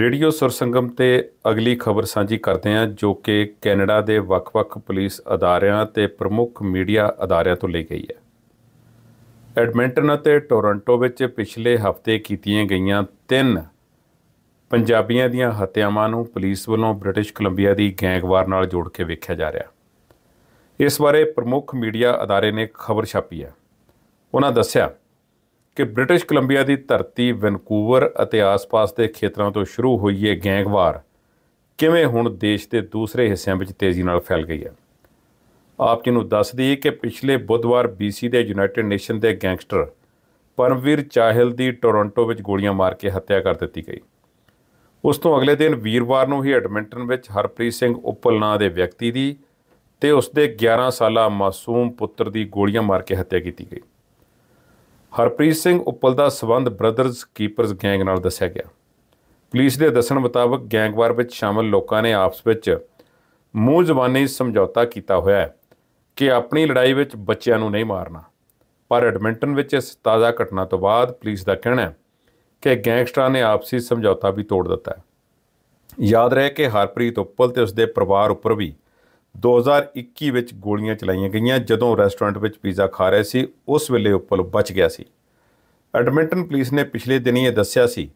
radio ਸਰਸੰਗਮ ਤੇ ਅਗਲੀ ਖਬਰ ਸਾਂਝੀ ਕਰਦੇ ਹਾਂ ਜੋ ਕਿ ਕੈਨੇਡਾ ਦੇ ਵੱਖ-ਵੱਖ ਪੁਲਿਸ ਅਦਾਰਿਆਂ ਤੇ ਪ੍ਰਮੁੱਖ ਮੀਡੀਆ ਅਦਾਰਿਆਂ ਤੋਂ ਲਈ ਗਈ ਹੈ ਐਡਮਿੰਟਨ ਅਤੇ ਟੋਰਾਂਟੋ ਵਿੱਚ ਪਿਛਲੇ ਹਫ਼ਤੇ ਕੀਤੀਆਂ ਗਈਆਂ ਤਿੰਨ ਪੰਜਾਬੀਆਂ ਦੀਆਂ ਹੱਤਿਆਵਾਂ ਨੂੰ ਪੁਲਿਸ ਵੱਲੋਂ ਬ੍ਰਿਟਿਸ਼ ਕੋਲੰਬੀਆ ਦੀ ਗੈਂਗਵਾਰ ਨਾਲ ਜੋੜ ਕੇ ਵੇਖਿਆ ਜਾ ਰਿਹਾ ਇਸ ਬਾਰੇ ਪ੍ਰਮੁੱਖ ਮੀਡੀਆ ਅਦਾਰੇ ਨੇ ਖਬਰ ਛਾਪੀ ਹੈ ਉਹਨਾਂ ਦੱਸਿਆ ਕਿ ਬ੍ਰਿਟਿਸ਼ ਕੋਲੰਬੀਆ ਦੀ ਧਰਤੀ ਵੈਨਕੂਵਰ ਅਤੇ ਆਸ-ਪਾਸ ਦੇ ਖੇਤਰਾਂ ਤੋਂ ਸ਼ੁਰੂ ਹੋਈ ਇਹ ਗੈਂਗਵਾਰ ਕਿਵੇਂ ਹੁਣ ਦੇਸ਼ ਦੇ ਦੂਸਰੇ ਹਿੱਸਿਆਂ ਵਿੱਚ ਤੇਜ਼ੀ ਨਾਲ ਫੈਲ ਗਈ ਹੈ ਆਪ ਜੀ ਨੂੰ ਦੱਸ ਦਈਏ ਕਿ ਪਿਛਲੇ ਬੁੱਧਵਾਰ BC ਦੇ ਯੂਨਾਈਟਿਡ ਨੇਸ਼ਨ ਦੇ ਗੈਂਗਸਟਰ ਪਰਮਵੀਰ ਚਾਹਲ ਦੀ ਟੋਰਾਂਟੋ ਵਿੱਚ ਗੋਲੀਆਂ ਮਾਰ ਕੇ ਹੱਤਿਆ ਕਰ ਦਿੱਤੀ ਗਈ ਉਸ ਤੋਂ ਅਗਲੇ ਦਿਨ ਵੀਰਵਾਰ ਨੂੰ ਹੀ ਐਡਮਿੰਟਨ ਵਿੱਚ ਹਰਪ੍ਰੀਤ ਸਿੰਘ ਉਪਲ ਨਾਂ ਦੇ ਵਿਅਕਤੀ ਦੀ ਤੇ ਉਸ ਦੇ 11 ਸਾਲਾ ਮਾਸੂਮ ਪੁੱਤਰ ਦੀ ਗੋਲੀਆਂ ਮਾਰ ਕੇ ਹੱਤਿਆ ਕੀਤੀ ਗਈ ਹਰਪ੍ਰੀਤ ਸਿੰਘ ਉੱਪਲ ਦਾ ਸਬੰਧ ਬ੍ਰਦਰਜ਼ ਕੀਪਰਜ਼ ਗੈਂਗ ਨਾਲ ਦੱਸਿਆ ਗਿਆ ਪੁਲਿਸ ਦੇ ਦੱਸਣ ਮੁਤਾਬਕ ਗੈਂਗਵਾਰ ਵਿੱਚ ਸ਼ਾਮਲ ਲੋਕਾਂ ਨੇ ਆਪਸ ਵਿੱਚ ਮੂੰਹ ਜ਼ਬਾਨੀ ਸਮਝੌਤਾ ਕੀਤਾ ਹੋਇਆ ਹੈ ਕਿ ਆਪਣੀ ਲੜਾਈ ਵਿੱਚ ਬੱਚਿਆਂ ਨੂੰ ਨਹੀਂ ਮਾਰਨਾ ਪਰ ਐਡਮਿੰਟਨ ਵਿੱਚ ਇਸ ਤਾਜ਼ਾ ਘਟਨਾ ਤੋਂ ਬਾਅਦ ਪੁਲਿਸ ਦਾ ਕਹਿਣਾ ਹੈ ਕਿ ਗੈਂਗਸਟਰਾਂ ਨੇ ਆਪਸੀ ਸਮਝੌਤਾ ਵੀ ਤੋੜ ਦਿੱਤਾ ਹੈ ਯਾਦ ਰਹੇ ਕਿ ਹਰਪ੍ਰੀਤ ਉੱਪਲ ਤੇ ਉਸਦੇ ਪਰਿਵਾਰ ਉੱਪਰ ਵੀ 2021 ਵਿੱਚ ਗੋਲੀਆਂ ਚਲਾਈਆਂ ਗਈਆਂ ਜਦੋਂ ਰੈਸਟੋਰੈਂਟ ਵਿੱਚ ਪੀਜ਼ਾ ਖਾ ਰਹੇ ਸੀ ਉਸ ਵੇਲੇ ਉਪਲ ਬਚ ਗਿਆ ਸੀ ਐਡਮਿੰਟਨ ਪੁਲਿਸ ਨੇ ਪਿਛਲੇ ਦਿਨੀ ਇਹ ਦੱਸਿਆ ਸੀ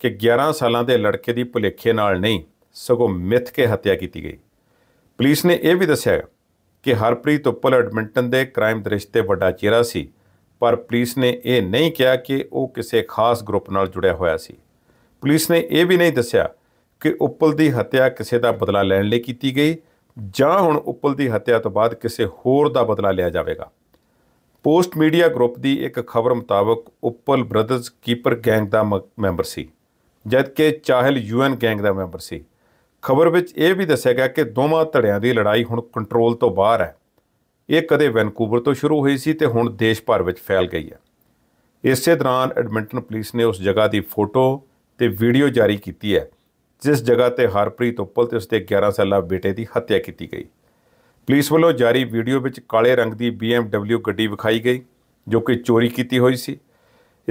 ਕਿ 11 ਸਾਲਾਂ ਦੇ ਲੜਕੇ ਦੀ ਭੁਲੇਖੇ ਨਾਲ ਨਹੀਂ ਸਗੋਂ ਮਿੱਥ ਕੇ ਹੱਤਿਆ ਕੀਤੀ ਗਈ ਪੁਲਿਸ ਨੇ ਇਹ ਵੀ ਦੱਸਿਆ ਕਿ ਹਰਪ੍ਰੀਤ ਉਪਲ ਐਡਮਿੰਟਨ ਦੇ ਕ੍ਰਾਈਮ ਦ੍ਰਿਸ਼ ਤੇ ਵੱਡਾ ਚਿਹਰਾ ਸੀ ਪਰ ਪੁਲਿਸ ਨੇ ਇਹ ਨਹੀਂ ਕਿਹਾ ਕਿ ਉਹ ਕਿਸੇ ਖਾਸ ਗਰੁੱਪ ਨਾਲ ਜੁੜਿਆ ਹੋਇਆ ਸੀ ਪੁਲਿਸ ਨੇ ਇਹ ਵੀ ਨਹੀਂ ਦੱਸਿਆ ਕਿ ਉਪਲ ਦੀ ਹੱਤਿਆ ਕਿਸੇ ਦਾ ਬਦਲਾ ਲੈਣ ਲਈ ਕੀਤੀ ਗਈ ਜਾਂ ਹੁਣ ਉਪਲ ਦੀ ਹੱਤਿਆ ਤੋਂ ਬਾਅਦ ਕਿਸੇ ਹੋਰ ਦਾ ਬਦਲਾ ਲਿਆ ਜਾਵੇਗਾ ਪੋਸਟ ਮੀਡੀਆ ਗਰੁੱਪ ਦੀ ਇੱਕ ਖਬਰ ਮੁਤਾਬਕ ਉਪਲ ਬ੍ਰਦਰਜ਼ ਕੀਪਰ ਗੈਂਗ ਦਾ ਮੈਂਬਰ ਸੀ ਜਦਕਿ ਚਾਹਲ ਯੂਐਨ ਗੈਂਗ ਦਾ ਮੈਂਬਰ ਸੀ ਖਬਰ ਵਿੱਚ ਇਹ ਵੀ ਦੱਸਿਆ ਗਿਆ ਕਿ ਦੋਵਾਂ ਧੜਿਆਂ ਦੀ ਲੜਾਈ ਹੁਣ ਕੰਟਰੋਲ ਤੋਂ ਬਾਹਰ ਹੈ ਇਹ ਕਦੇ ਵੈਨਕੂਵਰ ਤੋਂ ਸ਼ੁਰੂ ਹੋਈ ਸੀ ਤੇ ਹੁਣ ਦੇਸ਼ ਭਰ ਵਿੱਚ ਫੈਲ ਗਈ ਹੈ ਇਸੇ ਦੌਰਾਨ ਐਡਮਿੰਟਨ ਪੁਲਿਸ ਨੇ ਉਸ ਜਗ੍ਹਾ ਦੀ ਫੋਟੋ ਤੇ ਵੀਡੀਓ ਜਾਰੀ ਕੀਤੀ ਹੈ ਜਿਸ ਜਗ੍ਹਾ ਤੇ ਹਰਪ੍ਰੀਤ ਉੱਪਲ ਤੇ ਉਸਦੇ 11 ਸਾਲਾ ਬੇਟੇ ਦੀ ਹੱਤਿਆ ਕੀਤੀ ਗਈ ਪੁਲਿਸ ਵੱਲੋਂ ਜਾਰੀ ਵੀਡੀਓ ਵਿੱਚ ਕਾਲੇ ਰੰਗ ਦੀ BMW ਗੱਡੀ ਵਿਖਾਈ ਗਈ ਜੋ ਕਿ ਚੋਰੀ ਕੀਤੀ ਹੋਈ ਸੀ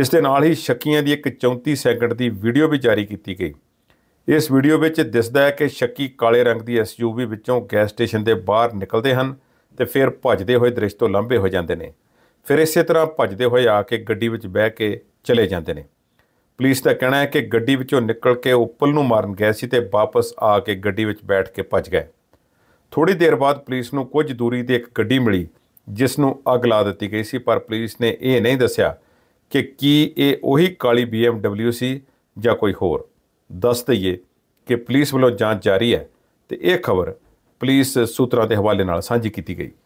ਇਸ ਦੇ ਨਾਲ ਹੀ ਸ਼ੱਕੀਆਂ ਦੀ ਇੱਕ 34 ਸੈਕਿੰਡ ਦੀ ਵੀਡੀਓ ਵੀ ਜਾਰੀ ਕੀਤੀ ਗਈ ਇਸ ਵੀਡੀਓ ਵਿੱਚ ਦਿਸਦਾ ਹੈ ਕਿ ਸ਼ੱਕੀ ਕਾਲੇ ਰੰਗ ਦੀ SUV ਵਿੱਚੋਂ ਗੈਸ ਸਟੇਸ਼ਨ ਦੇ ਬਾਹਰ ਨਿਕਲਦੇ ਹਨ ਤੇ ਫਿਰ ਭੱਜਦੇ ਹੋਏ ਦ੍ਰਿਸ਼ ਤੋਂ ਲੰਬੇ ਹੋ ਜਾਂਦੇ ਨੇ ਫਿਰ ਇਸੇ ਤਰ੍ਹਾਂ ਭੱਜਦੇ ਹੋਏ ਆ ਕੇ ਗੱਡੀ ਵਿੱਚ ਬਹਿ ਕੇ ਚਲੇ ਜਾਂਦੇ ਨੇ ਪੁਲਿਸ ਦਾ ਕਹਿਣਾ ਹੈ ਕਿ ਗੱਡੀ ਵਿੱਚੋਂ ਨਿਕਲ ਕੇ ਉੱਪਲ ਨੂੰ ਮਾਰਨ ਗਿਆ ਸੀ ਤੇ ਵਾਪਸ ਆ ਕੇ ਗੱਡੀ ਵਿੱਚ ਬੈਠ ਕੇ ਭੱਜ ਗਏ ਥੋੜੀ ਦੇਰ ਬਾਅਦ ਪੁਲਿਸ ਨੂੰ ਕੁਝ ਦੂਰੀ ਤੇ ਇੱਕ ਗੱਡੀ ਮਿਲੀ ਜਿਸ ਨੂੰ ਅੱਗ ਲਾ ਦਿੱਤੀ ਗਈ ਸੀ ਪਰ ਪੁਲਿਸ ਨੇ ਇਹ ਨਹੀਂ ਦੱਸਿਆ ਕਿ ਕੀ ਇਹ ਉਹੀ ਕਾਲੀ BMW ਸੀ ਜਾਂ ਕੋਈ ਹੋਰ ਦੱਸ ਦਈਏ ਕਿ ਪੁਲਿਸ ਵੱਲੋਂ ਜਾਂਚ ਜਾਰੀ ਹੈ ਤੇ ਇਹ ਖਬਰ ਪੁਲਿਸ ਸੂਤਰਾਂ ਦੇ ਹਵਾਲੇ ਨਾਲ ਸਾਂਝੀ ਕੀਤੀ ਗਈ